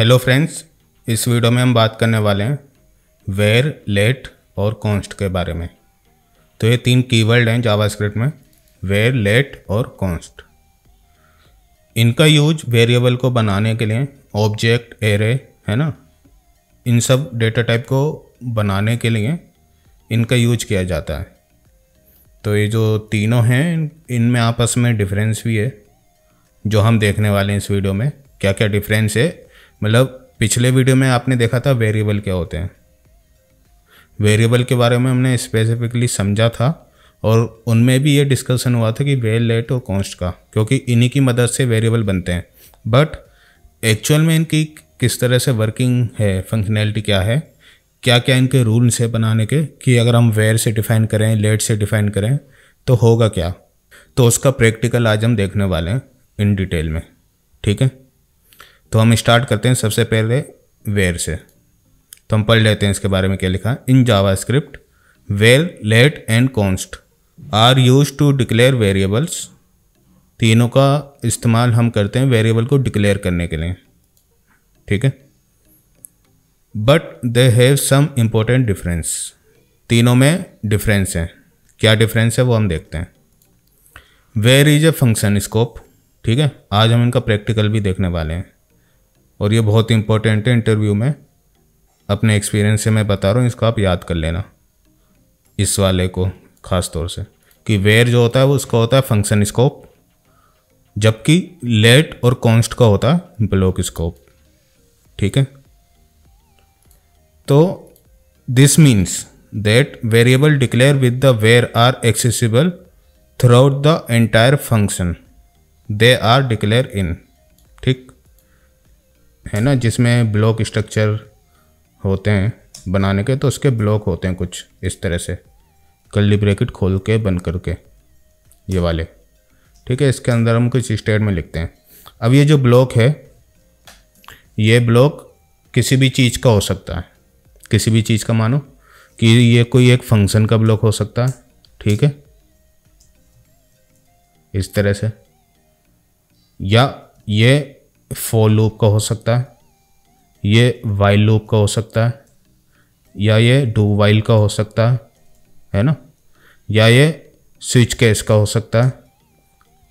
hello friends इस video में हम बात करने वाले हैं वेयर लेट और कॉन्स्ट के बारे में तो ये तीन कीवर्ड हैं जावास्क्रिप्ट में वेयर लेट और कॉन्स्ट इनका यूज वेरिएबल को बनाने के लिए ऑब्जेक्ट एरे है ना इन सब डेटा टाइप को बनाने के लिए इनका यूज किया जाता है तो ये जो तीनों हैं इनमें आपस में डिफरेंस भी है जो हम देखने वाले हैं इस वीडियो में क्या क्या डिफरेंस है मतलब पिछले वीडियो में आपने देखा था वेरिएबल क्या होते हैं वेरिएबल के बारे में हमने स्पेसिफिकली समझा था और उनमें भी ये डिस्कशन हुआ था कि वेल लेट और कॉन्स्ट का क्योंकि इन्हीं की मदद से वेरिएबल बनते हैं बट एक्चुअल में इनकी किस तरह से वर्किंग है फंक्शनैलिटी क्या है क्या क्या इनके रूल्स है बनाने के कि अगर हम वेयर से डिफ़ाइन करें लेट से डिफ़ाइन करें तो होगा क्या तो उसका प्रैक्टिकल आज हम देखने वाले हैं इन डिटेल में ठीक है तो हम स्टार्ट करते हैं सबसे पहले वेयर से तो हम पढ़ लेते हैं इसके बारे में क्या लिखा in JavaScript var let and const are use to declare variables तीनों का इस्तेमाल हम करते हैं वेरिएबल को डिक्लेयर करने के लिए ठीक है but they have some important difference तीनों में डिफरेंस है क्या डिफरेंस है वो हम देखते हैं var is a function scope ठीक है आज हम इनका प्रैक्टिकल भी देखने वाले हैं और ये बहुत इंपॉर्टेंट है इंटरव्यू में अपने एक्सपीरियंस से मैं बता रहा हूँ इसको आप याद कर लेना इस वाले को ख़ास तौर से कि वेयर जो होता है वो उसका होता है फंक्शन स्कोप जबकि लेट और कॉन्स्ट का होता है ब्लॉक स्कोप ठीक है तो this means that variable declare with the var are accessible throughout the entire function they are declare in है ना जिसमें ब्लॉक स्ट्रक्चर होते हैं बनाने के तो उसके ब्लॉक होते हैं कुछ इस तरह से कल्ली ब्रैकेट खोल के बंद करके ये वाले ठीक है इसके अंदर हम कुछ स्टेट में लिखते हैं अब ये जो ब्लॉक है ये ब्लॉक किसी भी चीज़ का हो सकता है किसी भी चीज़ का मानो कि ये कोई एक फंक्शन का ब्लॉक हो सकता है ठीक है इस तरह से या ये फॉर लूप का हो सकता है ये वाइल लूप का हो सकता है या ये डू वाइल का हो सकता है है ना या ये स्विच केस का हो सकता है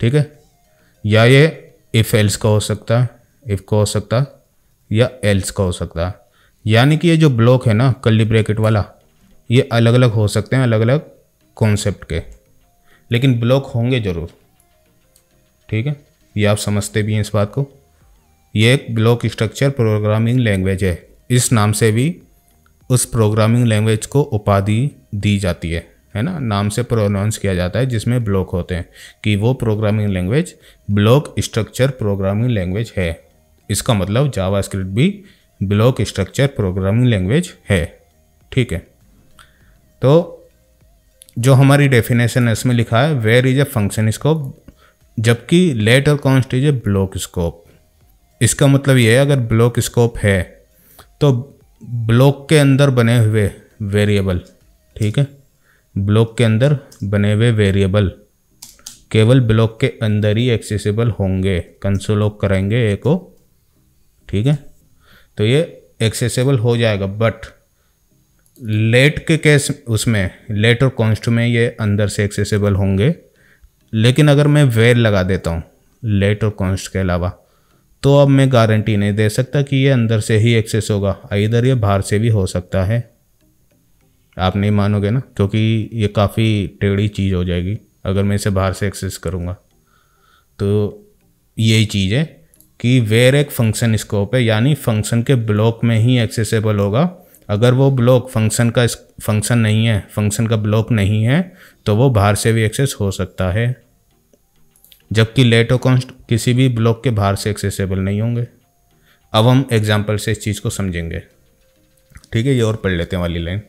ठीक है या ये इफ़ एल्स का हो सकता है इफ़ का हो सकता है या एल्स का हो सकता है यानी कि ये जो ब्लॉक है ना कली ब्रैकेट वाला ये अलग अलग हो सकते हैं अलग अलग कॉन्सेप्ट के लेकिन ब्लॉक होंगे ज़रूर ठीक है ये आप समझते भी हैं इस बात को ये एक ब्लॉक स्ट्रक्चर प्रोग्रामिंग लैंग्वेज है इस नाम से भी उस प्रोग्रामिंग लैंग्वेज को उपाधि दी जाती है है ना नाम से प्रोनाउंस किया जाता है जिसमें ब्लॉक होते हैं कि वो programming language block structure programming language है इसका मतलब जावास्क्रिप्ट भी ब्लॉक स्ट्रक्चर प्रोग्रामिंग लैंग्वेज है ठीक है तो जो हमारी डेफिनेशन है इसमें लिखा है var is a function scope जबकि लेट और const is a block scope इसका मतलब यह है अगर ब्लॉक स्कोप है तो ब्लॉक के अंदर बने हुए वेरिएबल ठीक है ब्लॉक के अंदर बने हुए वेरिएबल केवल ब्लॉक के अंदर ही एक्सेसिबल होंगे कंसोलोक करेंगे ए को ठीक है तो ये एक्सेसिबल हो जाएगा बट लेट के केस उसमें लेट और कॉन्स्ट में ये अंदर से एक्सेसिबल होंगे लेकिन अगर मैं वेर लगा देता हूँ लेट और कॉन्स्ट के अलावा तो अब मैं गारंटी नहीं दे सकता कि ये अंदर से ही एक्सेस होगा इधर ये बाहर से भी हो सकता है आप नहीं मानोगे ना क्योंकि ये काफ़ी टेढ़ी चीज़ हो जाएगी अगर मैं इसे बाहर से एक्सेस करूँगा तो यही चीज़ है कि वेर एक फंक्शन स्कोप है यानी फंक्शन के ब्लॉक में ही एक्सेसेबल होगा अगर वो ब्लॉक फंक्शन का फंक्शन नहीं है फंक्शन का ब्लॉक नहीं है तो वो बाहर से भी एक्सेस हो सकता है जबकि लेटो कॉन्स्ट किसी भी ब्लॉक के बाहर से एक्सेसिबल नहीं होंगे अब हम एग्जाम्पल से इस चीज़ को समझेंगे ठीक है ये और पढ़ लेते हैं वाली line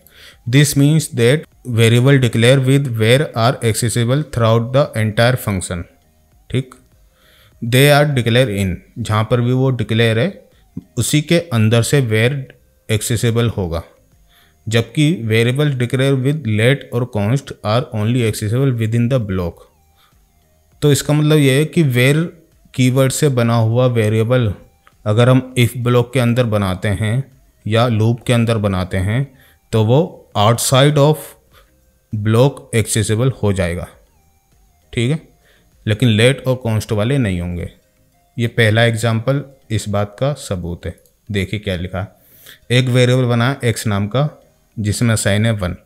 this means that variable declare with var are accessible throughout the entire function ठीक दे आर डिक्लेयर इन जहाँ पर भी वो डिक्लेयर है उसी के अंदर से वेयर एक्सेसिबल होगा जबकि वेरिएबल डिक्लेयर विद लेट और const are only accessible within the block तो इसका मतलब ये है कि वेर कीवर्ड से बना हुआ वेरिएबल अगर हम इफ़ ब्लॉक के अंदर बनाते हैं या लूप के अंदर बनाते हैं तो वो आउटसाइड ऑफ ब्लॉक एक्सेसिबल हो जाएगा ठीक है लेकिन लेट और कॉन्स्ट वाले नहीं होंगे ये पहला एग्जाम्पल इस बात का सबूत है देखिए क्या लिखा एक वेरिएबल बना एक्स नाम का जिसमें साइन है वन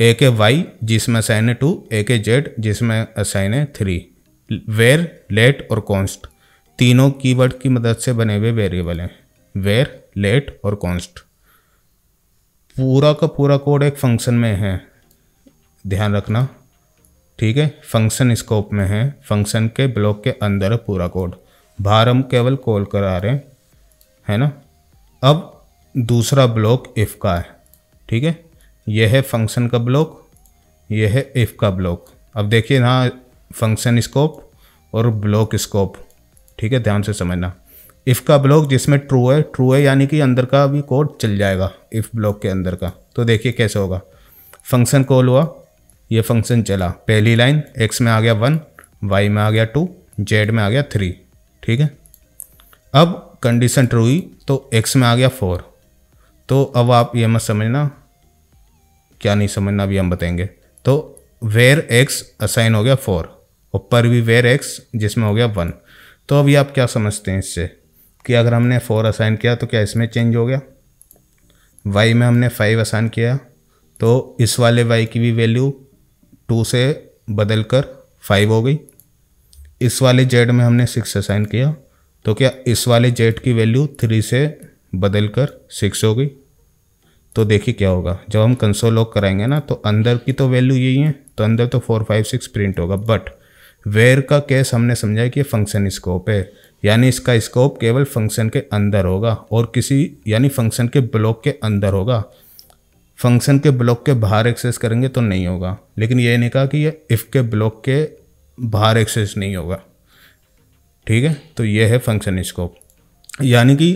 ए के वाई जिसमें साइन है टू ए के जेड जिसमें साइन है थ्री वेर लेट और कॉन्स्ट तीनों कीवर्ड की मदद से बने हुए वेरिएबल हैं वेर लेट और कॉन्स्ट पूरा का पूरा कोड एक फंक्शन में है ध्यान रखना ठीक है फंक्शन स्कोप में है फंक्शन के ब्लॉक के अंदर है पूरा कोड बाहर हम केवल कॉल करा रहे हैं है ना अब दूसरा ब्लॉक इफ़ का है ठीक है यह है फंक्शन का ब्लॉक यह है इफ़ का ब्लॉक अब देखिए ना फंक्शन स्कोप और ब्लॉक स्कोप ठीक है ध्यान से समझना इफ़ का ब्लॉक जिसमें ट्रू है ट्रू है यानी कि अंदर का भी कोड चल जाएगा इफ़ ब्लॉक के अंदर का तो देखिए कैसे होगा फंक्शन कॉल हुआ ये फंक्शन चला पहली लाइन एक्स में आ गया वन वाई में आ गया टू जेड में आ गया थ्री ठीक है अब कंडीशन ट्रू हुई तो एक्स में आ गया फोर तो अब आप ये मत समझना क्या नहीं समझना भी हम बताएंगे तो वेयर एक्स असाइन हो गया फोर ऊपर पर भी वेयर एक्स जिसमें हो गया वन तो अभी आप क्या समझते हैं इससे कि अगर हमने फोर असाइन किया तो क्या इसमें चेंज हो गया वाई में हमने फाइव असाइन किया तो इस वाले वाई की भी वैल्यू टू से बदल कर फाइव हो गई इस वाले जेड में हमने सिक्स असाइन किया तो क्या इस वाले जेड की वैल्यू थ्री से बदल कर सिक्स हो गई तो देखिए क्या होगा जब हम कंसोल लॉक कराएंगे ना तो अंदर की तो वैल्यू यही है तो अंदर तो फोर फाइव सिक्स प्रिंट होगा बट वेयर का केस हमने समझा कि फंक्शन स्कोप है यानी इसका स्कोप केवल फंक्शन के अंदर होगा और किसी यानी फंक्शन के ब्लॉक के अंदर होगा फंक्शन के ब्लॉक के बाहर एक्सेस करेंगे तो नहीं होगा लेकिन ये नहीं कहा कि ये इफ़ के ब्लॉक के बाहर एक्सेस नहीं होगा ठीक है तो ये है फंक्शन स्कोप यानी कि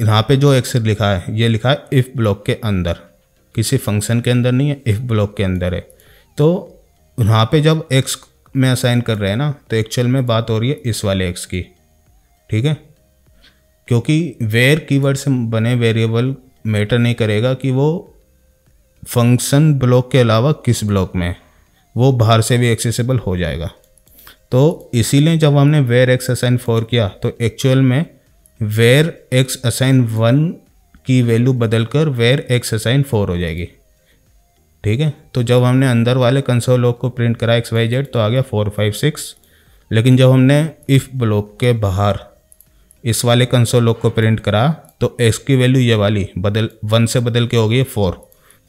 यहाँ पे जो एक्सर लिखा है ये लिखा है इफ़ ब्लॉक के अंदर किसी फंक्शन के अंदर नहीं है इफ़ ब्लॉक के अंदर है तो यहाँ पे जब एक्स में असाइन कर रहे हैं ना तो एक्चुअल में बात हो रही है इस वाले एक्स की ठीक है क्योंकि वेयर कीवर्ड से बने वेरिएबल मैटर नहीं करेगा कि वो फंक्शन ब्लॉक के अलावा किस ब्लॉक में वो बाहर से भी एक्सेसिबल हो जाएगा तो इसीलिए जब हमने वेयर एक्स असाइन फोर किया तो एक्चुअल में वेयर एक्स असाइन वन की वैल्यू बदलकर वेयर एक्स असाइन फोर हो जाएगी ठीक है तो जब हमने अंदर वाले कंसोल लॉक को प्रिंट करा एक्स वाई जेड तो आ गया फोर फाइव सिक्स लेकिन जब हमने इफ़ ब्लॉक के बाहर इस वाले कंसोल लॉक को प्रिंट करा तो एक्स की वैल्यू ये वाली बदल वन से बदल के हो गई फोर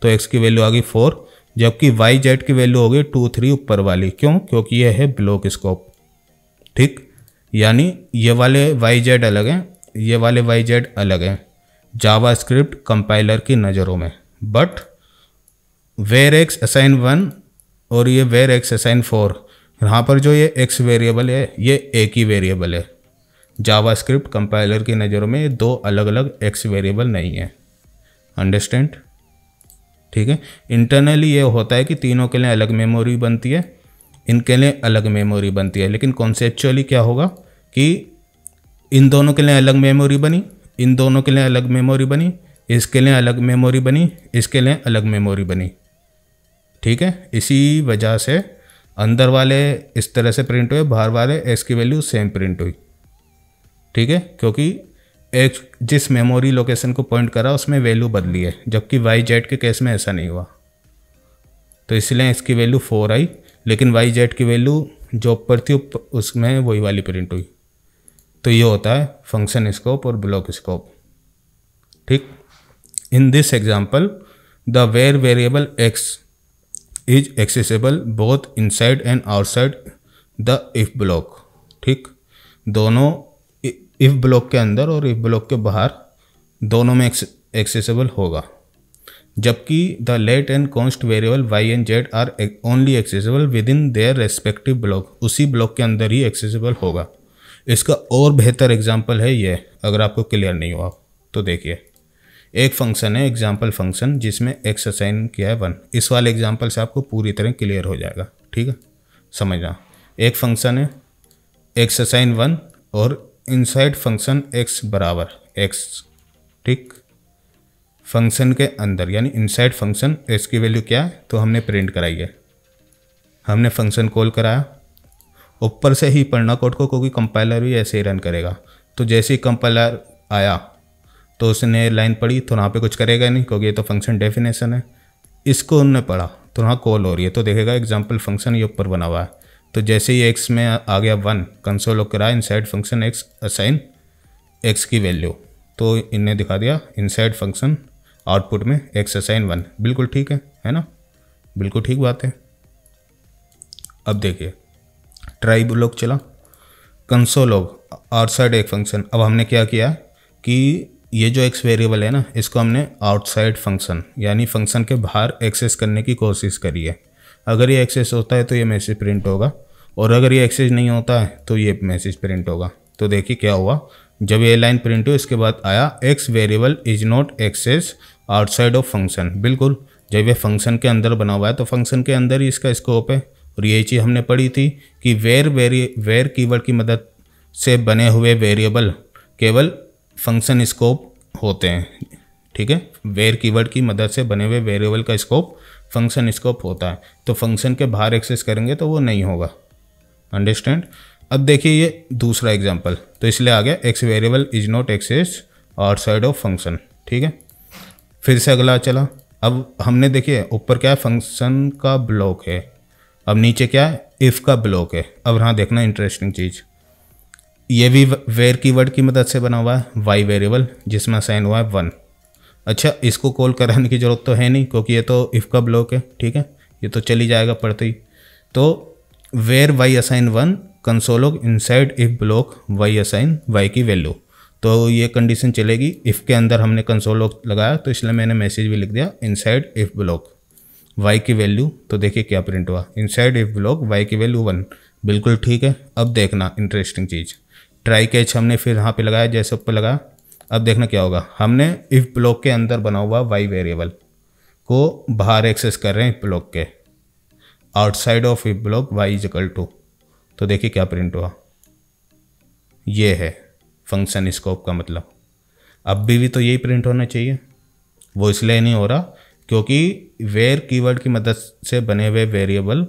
तो एक्स की वैल्यू आ गई फोर जबकि वाई जेड की वैल्यू हो गई टू थ्री ऊपर वाली क्यों क्योंकि यह है ब्लॉक स्कोप ठीक यानी ये वाले वाई जेड अलग हैं ये वाले वाई जेड अलग हैं जावा स्क्रिप्ट कंपाइलर की नज़रों में but var x assign one और ये वेर एक्स असाइन फोर यहाँ पर जो ये एक्स वेरिएबल है ये एक ही वेरिएबल है जावा स्क्रिप्ट कंपाइलर की नज़रों में ये दो अलग अलग एक्स वेरिएबल नहीं है अंडरस्टैंड ठीक है इंटरनली ये होता है कि तीनों के लिए अलग मेमोरी बनती है इनके लिए अलग मेमोरी बनती है लेकिन कॉन्सेपचुअली क्या होगा कि इन दोनों के लिए अलग मेमोरी बनी इन दोनों के लिए अलग मेमोरी बनी इसके लिए अलग मेमोरी बनी इसके लिए अलग मेमोरी बनी ठीक है इसी वजह से अंदर वाले इस तरह से प्रिंट हुए बाहर वाले एक्स की वैल्यू सेम प्रिंट हुई ठीक है क्योंकि एक्स जिस मेमोरी लोकेशन को पॉइंट करा उसमें वैल्यू बदली है जबकि वाई जेड के केस में ऐसा नहीं हुआ तो इसलिए इसकी वैल्यू फोर आई लेकिन वाई जेड की वैल्यू जो ऊपर थी उसमें वही वाली प्रिंट हुई तो ये होता है फंक्शन स्कोप और ब्लॉक स्कोप ठीक in this example the var variable x is accessible both inside and outside the if block ठीक दोनों इफ ब्लॉक के अंदर और इफ ब्लॉक के बाहर दोनों में एक्सेसिबल होगा जबकि the let and const variable y and z are only accessible within their respective block उसी ब्लॉक के अंदर ही एक्सेसिबल होगा इसका और बेहतर एग्जाम्पल है ये अगर आपको क्लियर नहीं हुआ तो देखिए एक फंक्शन है एग्जाम्पल फंक्शन जिसमें एक्स असाइन किया है वन इस वाले एग्जाम्पल से आपको पूरी तरह क्लियर हो जाएगा ठीक है समझना एक फंक्शन है एक्स असाइन वन और इनसाइड फंक्शन एक्स बराबर एक्स ठीक फंक्शन के अंदर यानी इनसाइड फंक्शन एक्स की वैल्यू क्या है तो हमने प्रिंट कराई है हमने फंक्शन कॉल कराया ऊपर से ही पढ़ना कोड को क्योंकि कंपाइलर भी ऐसे ही रन करेगा तो जैसे ही कंपाइलर आया तो उसने लाइन पढ़ी तो वहाँ पे कुछ करेगा नहीं क्योंकि ये तो फंक्शन डेफिनेशन है इसको उनने पढ़ा तो वहाँ कॉल हो रही है तो देखेगा एग्जाम्पल फंक्शन ये ऊपर बना हुआ है तो जैसे ही एक्स में आ गया वन कंसोल करा inside function x assign x की वैल्यू तो इनने दिखा दिया इनसाइड फंक्शन आउटपुट में एक्स असाइन वन बिल्कुल ठीक है है ना बिल्कुल ठीक बात है अब देखिए ट्राइब लॉग चला लोग आउटसाइड एक फंक्शन अब हमने क्या किया कि ये जो एक्स वेरिएबल है ना इसको हमने आउटसाइड फंक्शन यानी फंक्शन के बाहर एक्सेस करने की कोशिश करी है अगर ये एक्सेस होता है तो ये मैसेज प्रिंट होगा और अगर ये एक्सेस नहीं होता है तो ये मैसेज प्रिंट होगा तो देखिए क्या हुआ जब ये लाइन प्रिंट हुई इसके बाद आया x variable is not access outside of function बिल्कुल जब ये फंक्शन के अंदर बना हुआ है तो फंक्शन के अंदर ही इसका स्कोप है और यही चीज़ हमने पढ़ी थी कि वेर वेरी वेर कीवर्ड की मदद से बने हुए वेरिएबल केवल फंक्शन स्कोप होते हैं ठीक है वेर कीवर्ड की मदद से बने हुए वेरिएबल का स्कोप फंक्शन स्कोप होता है तो फंक्शन के बाहर एक्सेस करेंगे तो वो नहीं होगा अंडरस्टैंड अब देखिए ये दूसरा एग्जाम्पल तो इसलिए आ गया x variable is not access outside of function ठीक है फिर से अगला चला अब हमने देखिए ऊपर क्या है फंक्शन का ब्लॉक है अब नीचे क्या है इफ़ का ब्लॉक है अब यहाँ देखना इंटरेस्टिंग चीज़ ये भी वेयर की वर्ड की मदद से बना हुआ है वाई वेरिएबल जिसमें असाइन हुआ है वन अच्छा इसको कॉल कराने की ज़रूरत तो है नहीं क्योंकि ये तो इफ़ का ब्लॉक है ठीक है ये तो चली जाएगा पढ़ते ही तो var y assign one console log side if block y assign y की वैल्यू तो ये कंडीशन चलेगी इफ़ के अंदर हमने कंसोलोग लगाया तो इसलिए मैंने मैसेज भी लिख दिया इनसाइड इफ ब्लॉक वाई की वैल्यू तो देखिए क्या प्रिंट हुआ inside if block y की वैल्यू वन बिल्कुल ठीक है अब देखना इंटरेस्टिंग चीज़ ट्राई कैच हमने फिर यहाँ पे लगाया जैसे ऊपर लगाया अब देखना क्या होगा हमने इफ ब्लॉक के अंदर बना हुआ वाई वेरिएबल को बाहर एक्सेस कर रहे हैं इफ ब्लॉक के outside of if block y is equal to तो देखिए क्या प्रिंट हुआ ये है फंक्शन स्कोप का मतलब अब भी, भी तो यही प्रिंट होना चाहिए वो इसलिए नहीं हो रहा क्योंकि वेयर कीवर्ड की मदद से बने हुए वेरिएबल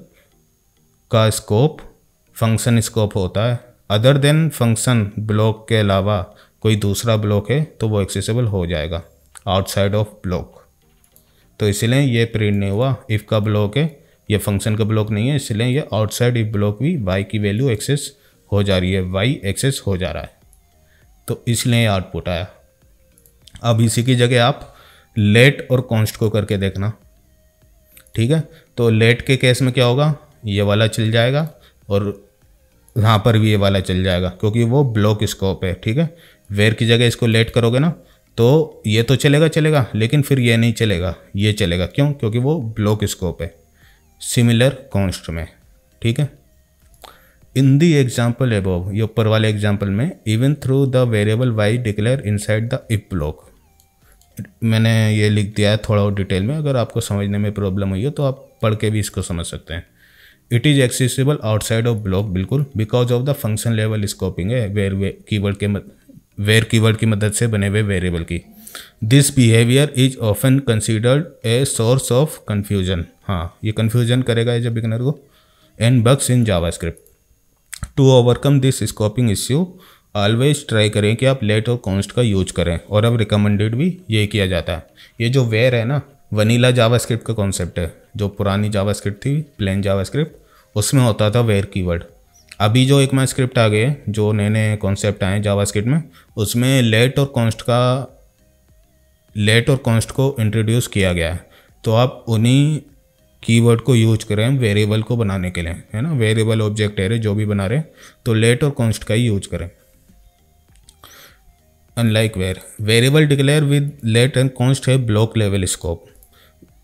का स्कोप फंक्शन स्कोप होता है अदर देन फंक्शन ब्लॉक के अलावा कोई दूसरा ब्लॉक है तो वो एक्सेसिबल हो जाएगा आउटसाइड ऑफ ब्लॉक तो इसलिए ये प्रिंट नहीं हुआ इफ़ का ब्लॉक है ये फंक्शन का ब्लॉक नहीं है इसलिए ये आउटसाइड इफ ब्लॉक भी वाई की वैल्यू एक्सेस हो जा रही है वाई एक्सेस हो जा रहा है तो इसलिए आउटपुट आया अब इसी की जगह आप लेट और कॉन्स्ट को करके देखना ठीक है तो लेट के केस में क्या होगा ये वाला चल जाएगा और यहाँ पर भी ये वाला चल जाएगा क्योंकि वो ब्लॉक स्कोप है ठीक है वेयर की जगह इसको लेट करोगे ना तो ये तो चलेगा चलेगा लेकिन फिर ये नहीं चलेगा ये चलेगा क्यों क्योंकि वो ब्लॉक स्कोप है सिमिलर कॉन्स्ट में ठीक है इन दी एग्जाम्पल एबोव ये ऊपर वाले एग्जाम्पल में even through the variable y declare inside the if block मैंने ये लिख दिया है थोड़ा और डिटेल में अगर आपको समझने में प्रॉब्लम हुई है तो आप पढ़ के भी इसको समझ सकते हैं it is accessible outside of block बिल्कुल because of the function level scoping है वेर वे कीवर्ड के मत वेर कीवर्ड की मदद से बने हुए वेरिएबल की this behaviour is often considered a source of confusion हाँ ये कन्फ्यूजन करेगा जब बिगनर को and bugs in JavaScript to overcome this scoping issue always try करें कि आप लेट और कॉन्स्ट का यूज करें और अब रिकमेंडेड भी यही किया जाता है ये जो वेयर है ना वनीला जावास्क्रिप्ट का कॉन्सेप्ट है जो पुरानी जावास्क्रिप्ट थी प्लेन जावास्क्रिप्ट उसमें होता था वेयर कीवर्ड अभी जो एक मैं स्क्रिप्ट आ गए जो नए नए कॉन्सेप्ट आए जावास्क्रिप्ट में उसमें लेट और कॉन्स्ट का लेट और कॉन्स्ट को इंट्रोड्यूस किया गया है तो आप उन्हीं कीवर्ड को यूज करें वेरिएबल को बनाने के लिए है ना वेरिएबल ऑब्जेक्ट है जो भी बना रहे हैं तो लेट और कॉन्स्ट का ही यूज करें unlike var variable declare with let and const है ब्लॉक लेवल स्कोप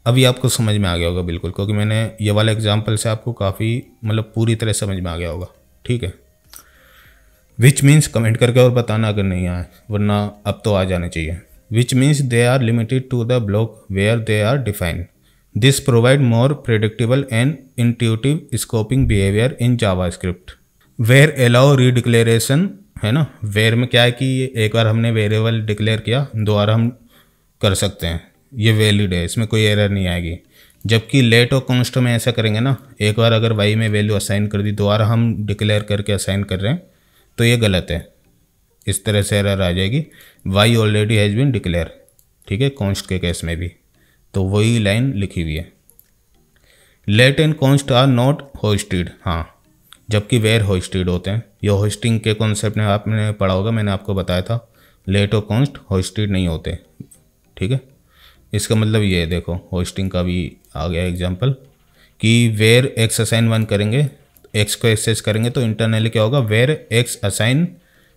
अभी आपको समझ में आ गया होगा बिल्कुल क्योंकि मैंने ये वाला एग्जाम्पल से आपको काफ़ी मतलब पूरी तरह समझ में आ गया होगा ठीक है विच मीन्स कमेंट करके और बताना अगर नहीं आए वरना अब तो आ जाना चाहिए which means they are limited to the block where they are defined this provide more predictable and intuitive scoping behaviour in JavaScript var allow redeclaration है ना वेर में क्या है कि एक बार हमने वेरिएबल डिक्लेयर किया दोबारा हम कर सकते हैं ये वैलिड है इसमें कोई एरर नहीं आएगी जबकि लेट और कॉन्स्ट में ऐसा करेंगे ना एक बार अगर वाई में वैल्यू असाइन कर दी दोबारा हम डिक्लेयर करके असाइन कर रहे हैं तो ये गलत है इस तरह से एरर आ जाएगी y already has been declare ठीक है कॉन्स्ट के केस में भी तो वही लाइन लिखी हुई है let and const are not hoisted हाँ जबकि वेयर होस्टेड होते हैं ये होस्टिंग के कॉन्सेप्ट ने आपने पढ़ा होगा मैंने आपको बताया था लेट और कॉन्स्ट होस्टेड नहीं होते ठीक है इसका मतलब ये है देखो होस्टिंग का भी आ गया एग्जाम्पल कि वेयर एक्स असाइन वन करेंगे एक्स को एक्सेस करेंगे तो इंटरनली क्या होगा वेयर एक्स असाइन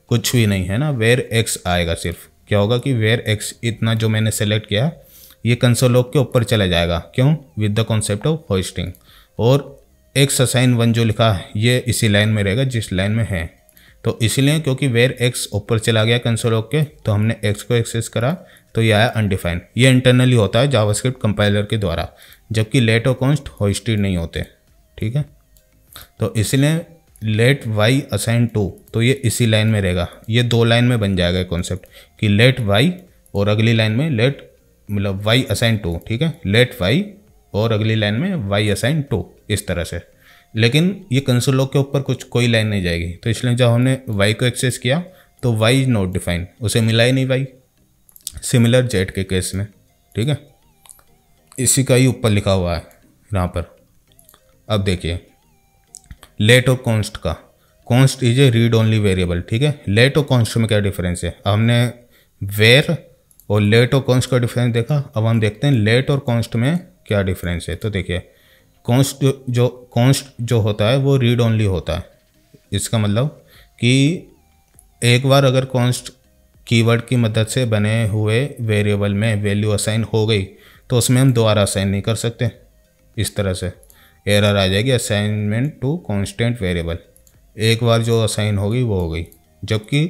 कुछ भी नहीं है ना वेयर एक्स आएगा सिर्फ क्या होगा कि वेयर एक्स इतना जो मैंने सेलेक्ट किया ये कंसोल के ऊपर चला जाएगा क्यों with the concept of hoisting और एक्स असाइन वन जो लिखा है ये इसी लाइन में रहेगा जिस लाइन में है तो इसीलिए क्योंकि वेर एक्स ऊपर चला गया कंसोल के तो हमने एक्स को एक्सेस करा तो ये आया अनडिफाइंड ये इंटरनली होता है जावास्क्रिप्ट कंपाइलर के द्वारा जबकि लेट और कॉन्स्ट होस्टेड नहीं होते ठीक है तो इसलिए लेट वाई असाइन टू तो ये इसी लाइन में रहेगा ये दो लाइन में बन जाएगा कॉन्सेप्ट कि लेट वाई और अगली लाइन में लेट मतलब वाई असाइन टू ठीक है लेट वाई और अगली लाइन में वाई असाइन टू इस तरह से लेकिन ये कंसोल के ऊपर कुछ कोई लाइन नहीं जाएगी तो इसलिए जब हमने वाई को एक्सेस किया तो वाई इज नॉट डिफाइन उसे मिला ही नहीं वाई सिमिलर जेड के केस में ठीक है इसी का ही ऊपर लिखा हुआ है यहाँ पर अब देखिए लेट और कॉन्स्ट का const is a read only variable ठीक है लेट और कॉन्स्ट में क्या डिफरेंस है हमने वेर और लेट और कॉन्स्ट का डिफरेंस देखा अब हम देखते हैं लेट और कॉन्स्ट में क्या डिफरेंस है तो देखिए कॉन्स्ट जो कॉन्स्ट जो होता है वो रीड ओनली होता है इसका मतलब कि एक बार अगर कॉन्स्ट कीवर्ड की मदद से बने हुए वेरिएबल में वैल्यू असाइन हो गई तो उसमें हम दोबारा असाइन नहीं कर सकते इस तरह से एरर आ जाएगी असाइनमेंट टू कॉन्स्टेंट वेरिएबल एक बार जो असाइन हो गई वो हो गई जबकि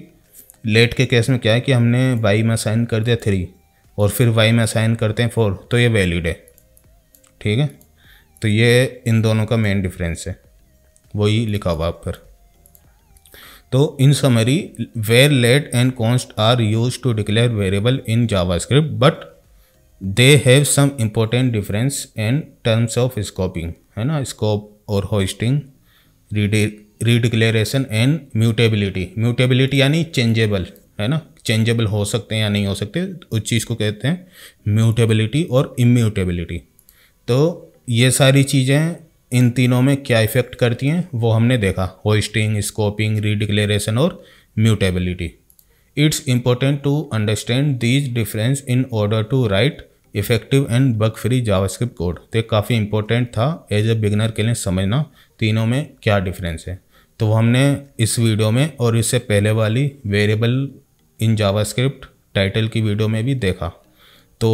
लेट के केस में क्या है कि हमने वाई में असाइन कर दिया थ्री और फिर वाई में असाइन करते हैं फोर तो ये वैलिड है ठीक है तो ये इन दोनों का मेन डिफरेंस है वही लिखा हुआ आप पर तो in summary var let and const are use to declare variable in JavaScript but they have some important difference in terms of scoping है ना स्कोप और hoisting redeclaration and mutability mutability यानी चेंजेबल है ना चेंजेबल हो सकते हैं या नहीं हो सकते उस चीज़ को कहते हैं म्यूटेबिलिटी और इम्यूटेबिलिटी तो ये सारी चीज़ें इन तीनों में क्या इफ़ेक्ट करती हैं वो हमने देखा होस्टिंग स्कोपिंग रीडिक्लेरेशन और mutability it's important to understand these difference in order to write effective and bug free JavaScript code तो काफ़ी इंपॉर्टेंट था एज ए बिगनर के लिए समझना तीनों में क्या डिफरेंस है तो हमने इस वीडियो में और इससे पहले वाली वेरिएबल इन जावास्क्रिप्ट टाइटल की वीडियो में भी देखा तो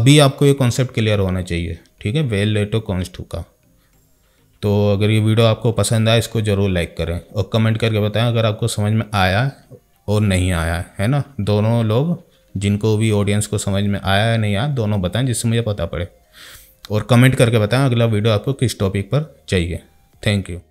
अभी आपको ये कॉन्सेप्ट क्लियर होना चाहिए ठीक है वेल लेटो कॉन्स्ट का तो अगर ये वीडियो आपको पसंद आए इसको ज़रूर लाइक करें और कमेंट करके बताएं अगर आपको समझ में आया और नहीं आया है ना दोनों लोग जिनको भी ऑडियंस को समझ में आया या नहीं आया दोनों बताएं जिससे मुझे पता पड़े और कमेंट करके बताएं अगला वीडियो आपको किस टॉपिक पर चाहिए थैंक यू